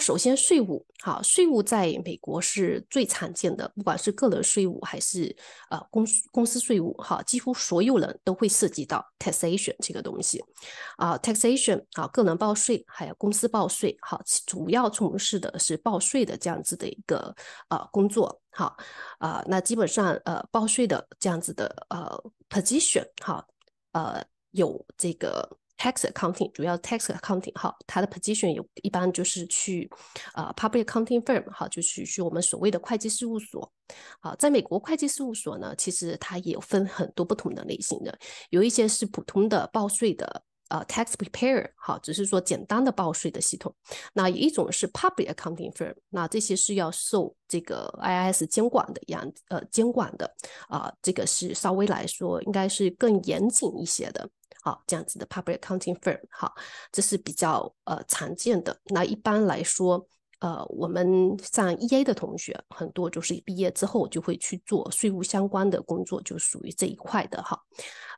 首先，税务好，税务在美国是最常见的，不管是个人税务还是呃公公司税务，哈，几乎所有人都会涉及到 taxation 这个东西，啊，taxation 啊，个人报税还有公司报税，好，主要从事的是报税的这样子的一个呃工作，好，啊，那基本上呃报税的这样子的呃 position，好，呃，有这个。tax accounting 主要 tax accounting 哈，它的 position 有一般就是去啊 public accounting firm 哈，就是去我们所谓的会计事务所。好，在美国会计事务所呢，其实它也有分很多不同的类型的，有一些是普通的报税的。呃，tax preparer，好，只是说简单的报税的系统。那一种是 public accounting firm，那这些是要受这个 i i s 监管的，样呃监管的。啊，这个是稍微来说应该是更严谨一些的。好，这样子的 public accounting firm，好，这是比较呃常见的。那一般来说。呃，我们上 EA 的同学很多，就是毕业之后就会去做税务相关的工作，就属于这一块的哈。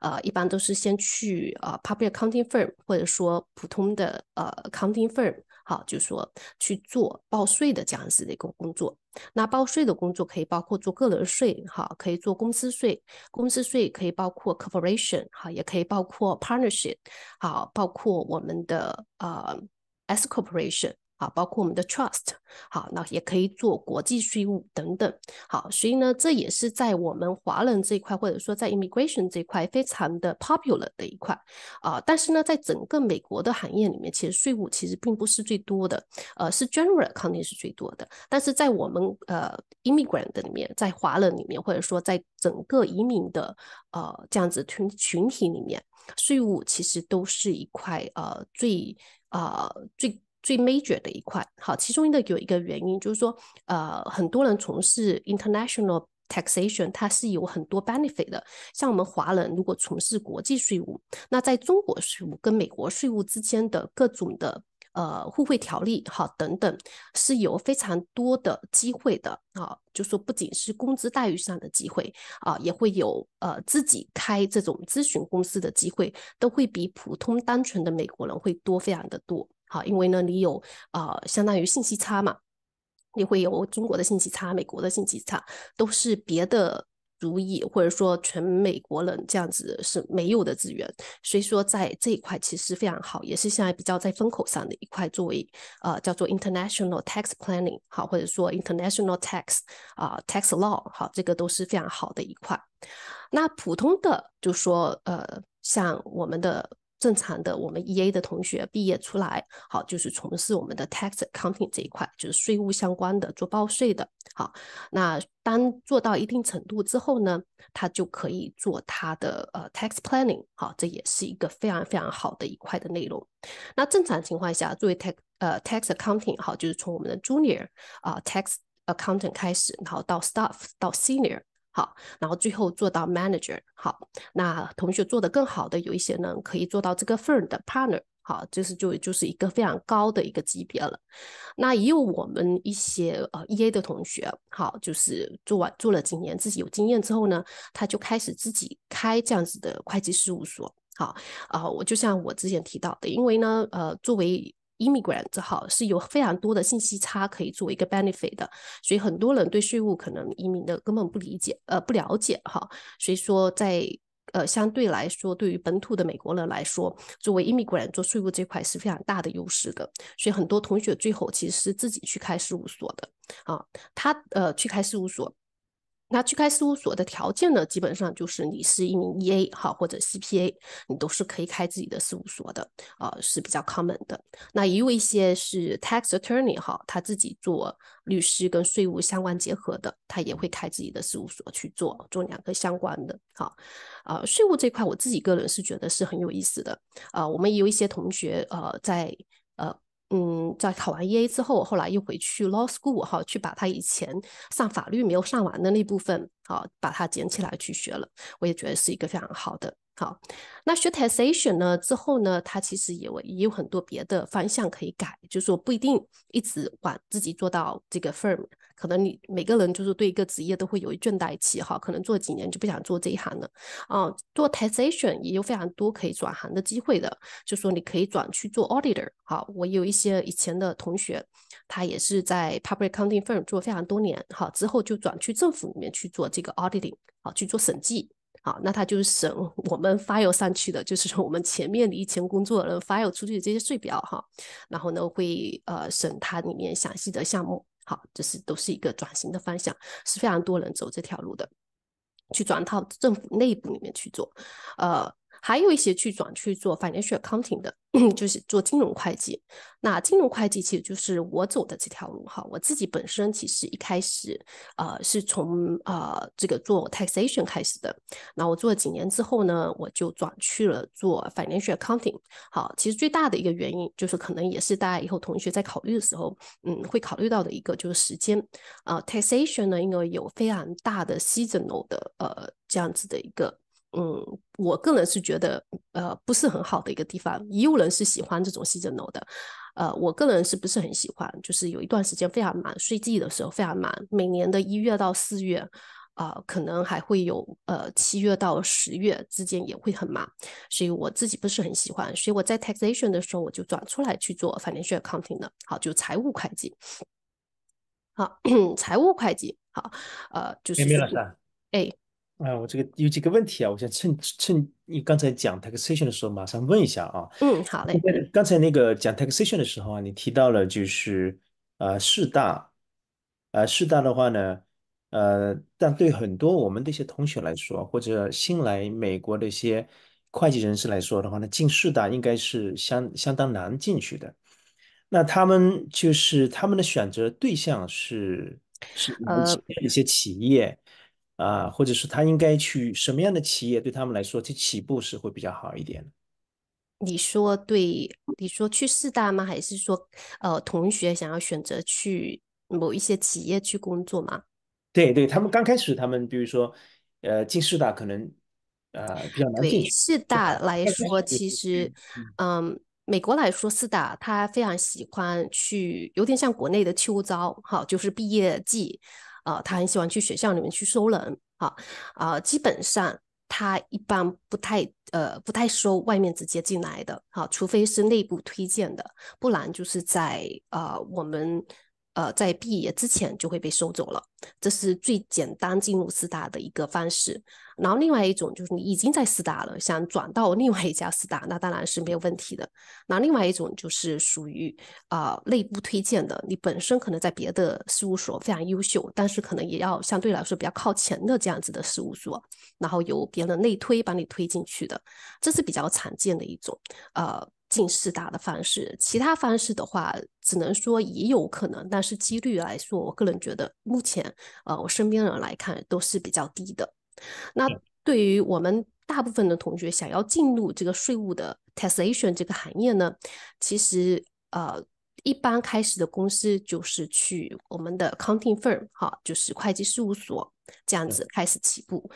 呃，一般都是先去呃 public accounting firm 或者说普通的呃 accounting firm 哈，就说去做报税的这样子的一个工作。那报税的工作可以包括做个人税哈，可以做公司税，公司税可以包括 corporation 哈，也可以包括 partnership，好，包括我们的呃 S corporation。啊，包括我们的 trust，好，那也可以做国际税务等等。好，所以呢，这也是在我们华人这一块，或者说在 immigration 这一块非常的 popular 的一块。啊，但是呢，在整个美国的行业里面，其实税务其实并不是最多的，呃，是 general c o n 是最多的。但是在我们呃 immigrant 里面，在华人里面，或者说在整个移民的呃这样子群群体里面，税务其实都是一块呃最啊最。最 major 的一块，好，其中的有一个原因就是说，呃，很多人从事 international taxation，它是有很多 benefit 的。像我们华人如果从事国际税务，那在中国税务跟美国税务之间的各种的呃互惠条例，好等等，是有非常多的机会的啊。就说不仅是工资待遇上的机会啊，也会有呃自己开这种咨询公司的机会，都会比普通单纯的美国人会多非常的多。好，因为呢，你有啊，相当于信息差嘛，你会有中国的信息差，美国的信息差，都是别的如意，或者说全美国人这样子是没有的资源。所以说，在这一块其实非常好，也是现在比较在风口上的一块。作为呃，叫做 international tax planning 好，或者说 international tax 啊 tax law 好，这个都是非常好的一块。那普通的就说呃，像我们的。正常的，我们 E A 的同学毕业出来，好，就是从事我们的 tax accounting 这一块，就是税务相关的，做报税的。好，那当做到一定程度之后呢，他就可以做他的呃 tax planning。好，这也是一个非常非常好的一块的内容。那正常情况下，作为 tax 呃 tax accounting，好，就是从我们的 junior 啊 tax accountant 开始，然后到 staff 到 senior。好，然后最后做到 manager，好，那同学做的更好的有一些呢，可以做到这个 firm 的 partner，好，这是就就是一个非常高的一个级别了。那也有我们一些呃 EA 的同学，好，就是做完做了几年，自己有经验之后呢，他就开始自己开这样子的会计事务所，好，啊，我就像我之前提到的，因为呢，呃，作为 Immigrant 哈是有非常多的信息差可以作为一个 benefit 的，所以很多人对税务可能移民的根本不理解，呃不了解哈，所以说在呃相对来说，对于本土的美国人来说，作为 immigrant 做税务这块是非常大的优势的，所以很多同学最后其实是自己去开事务所的，啊，他呃去开事务所。那去开事务所的条件呢，基本上就是你是一名 E A 哈或者 C P A，你都是可以开自己的事务所的，啊是比较 common 的。那也有一些是 tax attorney 哈，他自己做律师跟税务相关结合的，他也会开自己的事务所去做做两个相关的。好，啊税务这块我自己个人是觉得是很有意思的。啊，我们也有一些同学呃在呃。嗯，在考完 E A 之后，我后来又回去 Law School 哈，去把他以前上法律没有上完的那部分，好把它捡起来去学了。我也觉得是一个非常好的。好，那学 t a x a t i o n 呢？之后呢？它其实也也有很多别的方向可以改，就是说不一定一直往自己做到这个 firm。可能你每个人就是对一个职业都会有一倦怠期哈，可能做几年就不想做这一行了。啊，做 t a x a t i o n 也有非常多可以转行的机会的，就说你可以转去做 auditor。好，我有一些以前的同学，他也是在 public accounting firm 做非常多年，好之后就转去政府里面去做这个 auditing，好去做审计。好，那他就审我们 file 上去的，就是我们前面的一层工作人 file 出去的这些税表哈，然后呢会呃审它里面详细的项目。好，这是都是一个转型的方向，是非常多人走这条路的，去转到政府内部里面去做，呃。还有一些去转去做 financial accounting 的，就是做金融会计。那金融会计其实就是我走的这条路哈。我自己本身其实一开始，呃，是从呃这个做 taxation 开始的。那我做了几年之后呢，我就转去了做 financial accounting。好，其实最大的一个原因就是可能也是大家以后同学在考虑的时候，嗯，会考虑到的一个就是时间。呃，taxation 呢，因为有非常大的 seasonal 的呃这样子的一个。嗯，我个人是觉得，呃，不是很好的一个地方。也有人是喜欢这种西式楼的，呃，我个人是不是很喜欢？就是有一段时间非常忙，税季的时候非常忙。每年的一月到四月，啊，可能还会有，呃，七月到十月之间也会很忙，所以我自己不是很喜欢。所以我在 taxation 的时候，我就转出来去做 financial accounting 的，好，就财务会计。好，财务会计，好，呃，就是哎。啊，我这个有几个问题啊，我想趁趁你刚才讲 taxation 的时候，马上问一下啊。嗯，好嘞。刚才那个讲 taxation 的时候啊，你提到了就是呃四大，呃四大的话呢，呃，但对很多我们的一些同学来说，或者新来美国的一些会计人士来说的话呢，进四大应该是相相当难进去的。那他们就是他们的选择对象是是一些企业。啊，或者是他应该去什么样的企业？对他们来说，去起步是会比较好一点你说对，你说去四大吗？还是说，呃，同学想要选择去某一些企业去工作吗？对对，他们刚开始，他们比如说，呃，进四大可能，呃，比较难进。四大来说，其实，嗯，美国来说，四大他非常喜欢去，有点像国内的秋招，好，就是毕业季。呃，他很喜欢去学校里面去收人，好，呃，基本上他一般不太，呃，不太收外面直接进来的，好，除非是内部推荐的，不然就是在呃我们。呃，在毕业之前就会被收走了，这是最简单进入四大的一个方式。然后另外一种就是你已经在四大了，想转到另外一家四大，那当然是没有问题的。那另外一种就是属于啊内部推荐的，你本身可能在别的事务所非常优秀，但是可能也要相对来说比较靠前的这样子的事务所，然后由别人内推把你推进去的，这是比较常见的一种，呃。进四大的方式，其他方式的话，只能说也有可能，但是几率来说，我个人觉得目前，呃，我身边人来看都是比较低的。那对于我们大部分的同学想要进入这个税务的 taxation 这个行业呢，其实呃，一般开始的公司就是去我们的 accounting firm，哈，就是会计事务所这样子开始起步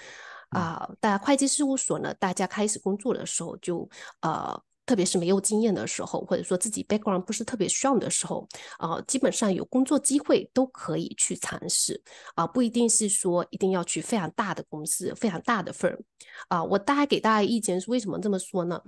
啊。但会计事务所呢，大家开始工作的时候就呃。特别是没有经验的时候，或者说自己 background 不是特别 strong 的时候，呃，基本上有工作机会都可以去尝试，啊，不一定是说一定要去非常大的公司、非常大的 firm，啊，我大概给大家意见是，为什么这么说呢？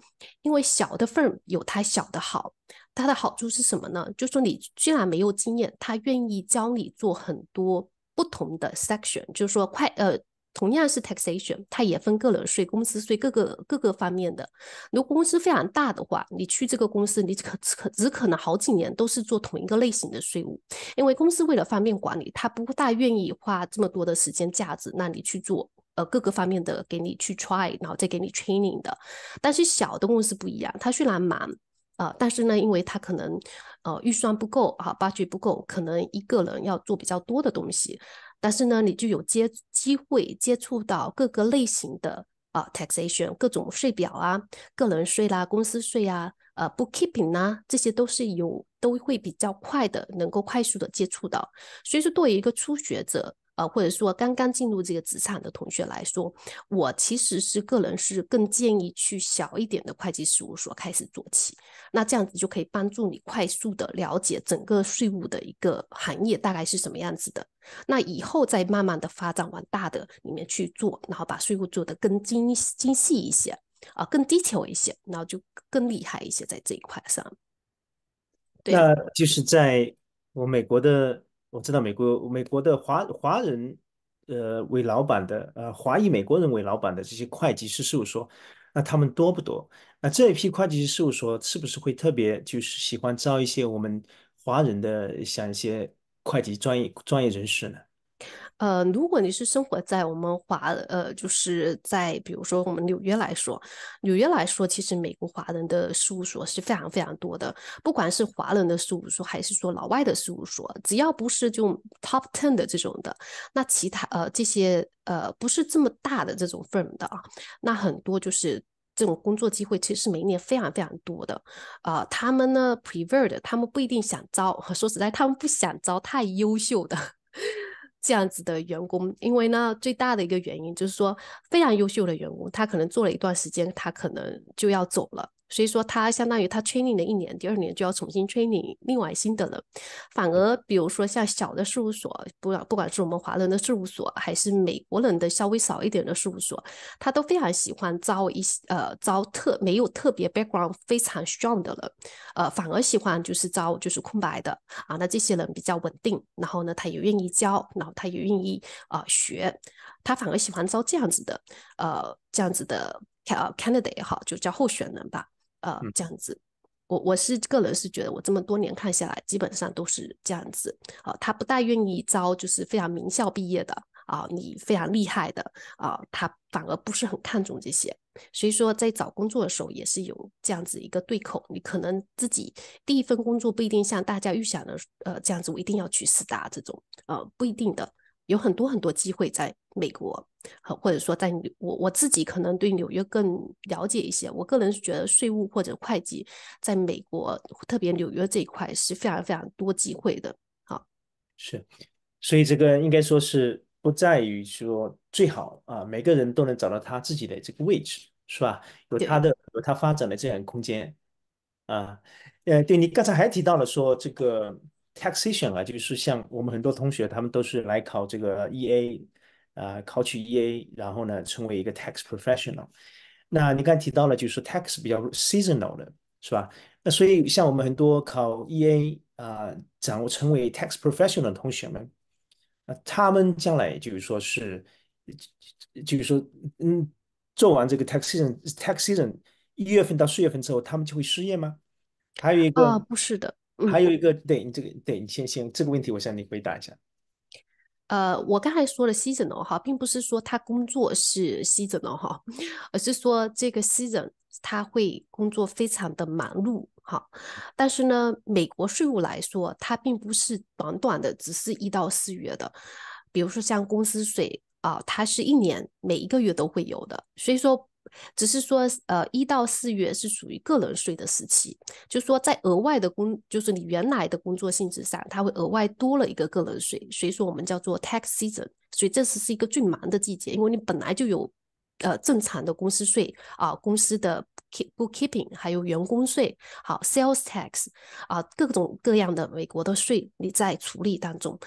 因为小的 firm 有它小的好，它的好处是什么呢？就说你既然没有经验，它愿意教你做很多不同的 section，就是说快呃。同样是 taxation，它也分个人税、公司税各个各个方面的。如果公司非常大的话，你去这个公司，你可可只可能好几年都是做同一个类型的税务，因为公司为了方便管理，它不大愿意花这么多的时间、价值，让你去做呃各个方面的给你去 try，然后再给你 training 的。但是小的公司不一样，它虽然忙，呃，但是呢，因为它可能呃预算不够啊，budget 不够，可能一个人要做比较多的东西。但是呢，你就有接机会接触到各个类型的啊，taxation 各种税表啊，个人税啦，公司税啊，呃，bookkeeping 呐，这些都是有都会比较快的，能够快速的接触到。所以说，作为一个初学者。呃，或者说刚刚进入这个职场的同学来说，我其实是个人是更建议去小一点的会计事务所开始做起，那这样子就可以帮助你快速的了解整个税务的一个行业大概是什么样子的，那以后再慢慢的发展往大的里面去做，然后把税务做的更精精细一些，啊，更 detail 一些，然后就更厉害一些在这一块上。那就是在我美国的。我知道美国美国的华华人，呃，为老板的，呃，华裔美国人为老板的这些会计师事务所，那他们多不多？那这一批会计师事务所是不是会特别就是喜欢招一些我们华人的，像一些会计专业专业人士呢？呃，如果你是生活在我们华，呃，就是在比如说我们纽约来说，纽约来说，其实美国华人的事务所是非常非常多的，不管是华人的事务所还是说老外的事务所，只要不是就 top ten 的这种的，那其他呃这些呃不是这么大的这种 firm 的啊，那很多就是这种工作机会，其实每年非常非常多的，啊，他们呢，p r e f e r 的，他们不一定想招，说实在，他们不想招太优秀的。这样子的员工，因为呢，最大的一个原因就是说，非常优秀的员工，他可能做了一段时间，他可能就要走了。所以说，他相当于他 training 了一年，第二年就要重新 training 另外新的人。反而，比如说像小的事务所，不管不管是我们华人的事务所，还是美国人的稍微少一点的事务所，他都非常喜欢招一些呃招特没有特别 background 非常 strong 的人，呃，反而喜欢就是招就是空白的啊。那这些人比较稳定，然后呢，他也愿意教，然后他也愿意啊学，他反而喜欢招这样子的呃这样子的 can candidate 也好，就叫候选人吧。呃，这样子，我我是个人是觉得，我这么多年看下来，基本上都是这样子。啊，他不大愿意招就是非常名校毕业的啊，你非常厉害的啊，他反而不是很看重这些。所以说，在找工作的时候也是有这样子一个对口，你可能自己第一份工作不一定像大家预想的，呃，这样子我一定要去四大这种，呃，不一定的。有很多很多机会在美国，或者说在我我自己可能对纽约更了解一些。我个人是觉得税务或者会计在美国，特别纽约这一块是非常非常多机会的。好，是，所以这个应该说是不在于说最好啊，每个人都能找到他自己的这个位置，是吧？有他的有他发展的这样空间啊。呃，对你刚才还提到了说这个。Taxation 啊，就是像我们很多同学，他们都是来考这个 EA，啊，考取 EA，然后呢，成为一个 tax professional。那你刚提到了，就是说 tax 比较 seasonal 的是吧？那所以像我们很多考 EA 啊，掌握成为 tax professional 的同学们，啊，他们将来就是说是，就是说，嗯，做完这个 taxation，taxation 一月份到四月份之后，他们就会失业吗？还有一个啊，不是的。还有一个对你这个对，你先先这个问题，我向你回答一下。呃，我刚才说了 seasonal 哈，并不是说他工作是 seasonal 哈，而是说这个 season 他会工作非常的忙碌哈。但是呢，美国税务来说，它并不是短短的，只是一到四月的。比如说像公司税啊，它是一年每一个月都会有的，所以说。只是说，呃，一到四月是属于个人税的时期，就说在额外的工，就是你原来的工作性质上，它会额外多了一个个人税，所以说我们叫做 tax season，所以这次是一个最忙的季节，因为你本来就有，呃，正常的公司税啊，公司的 keep bookkeeping，还有员工税，好 sales tax，啊，各种各样的美国的税你在处理当中，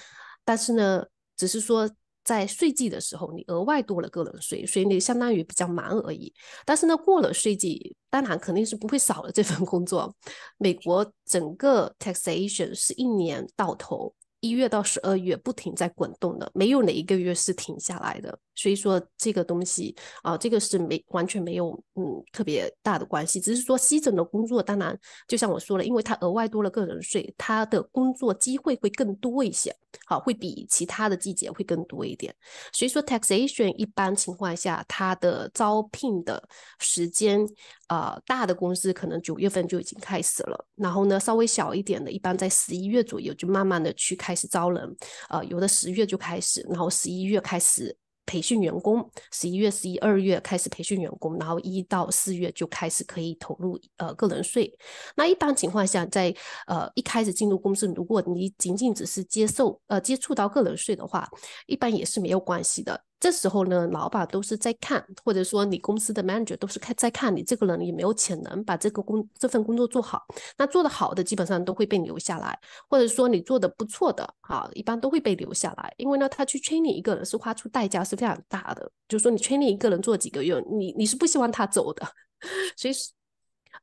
但是呢，只是说。在税季的时候，你额外多了个人税，所以你相当于比较忙而已。但是呢，过了税季，当然肯定是不会少了这份工作。美国整个 taxation 是一年到头，一月到十二月不停在滚动的，没有哪一个月是停下来的。所以说这个东西啊，这个是没完全没有，嗯，特别大的关系。只是说，西整的工作，当然就像我说了，因为他额外多了个人税，他的工作机会会更多一些，好，会比其他的季节会更多一点。所以说，taxation 一般情况下，他的招聘的时间，呃，大的公司可能九月份就已经开始了，然后呢，稍微小一点的，一般在十一月左右就慢慢的去开始招人，呃，有的十月就开始，然后十一月开始。培训员工，十一月、十一二月开始培训员工，然后一到四月就开始可以投入呃个人税。那一般情况下，在呃一开始进入公司，如果你仅仅只是接受呃接触到个人税的话，一般也是没有关系的。这时候呢，老板都是在看，或者说你公司的 manager 都是看在看你这个人有没有潜能，把这个工这份工作做好。那做的好的基本上都会被留下来，或者说你做的不错的啊，一般都会被留下来。因为呢，他去 train 一个人是花出代价是非常大的，就说你 train 一个人做几个月，你你是不希望他走的。所以，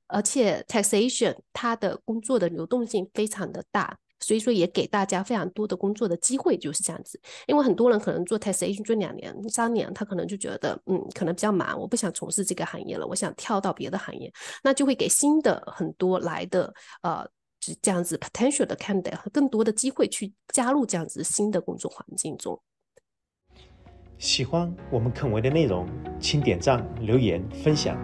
而且 taxation 它的工作的流动性非常的大。所以说也给大家非常多的工作的机会就是这样子，因为很多人可能做 test agent 两年三年，他可能就觉得嗯可能比较忙，我不想从事这个行业了，我想跳到别的行业，那就会给新的很多来的呃这样子 potential 的 candidate 更多的机会去加入这样子新的工作环境中。喜欢我们肯维的内容，请点赞、留言、分享，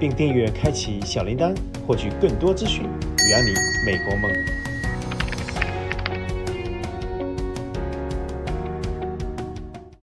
并订阅、开启小铃铛，获取更多资讯，圆你美国梦。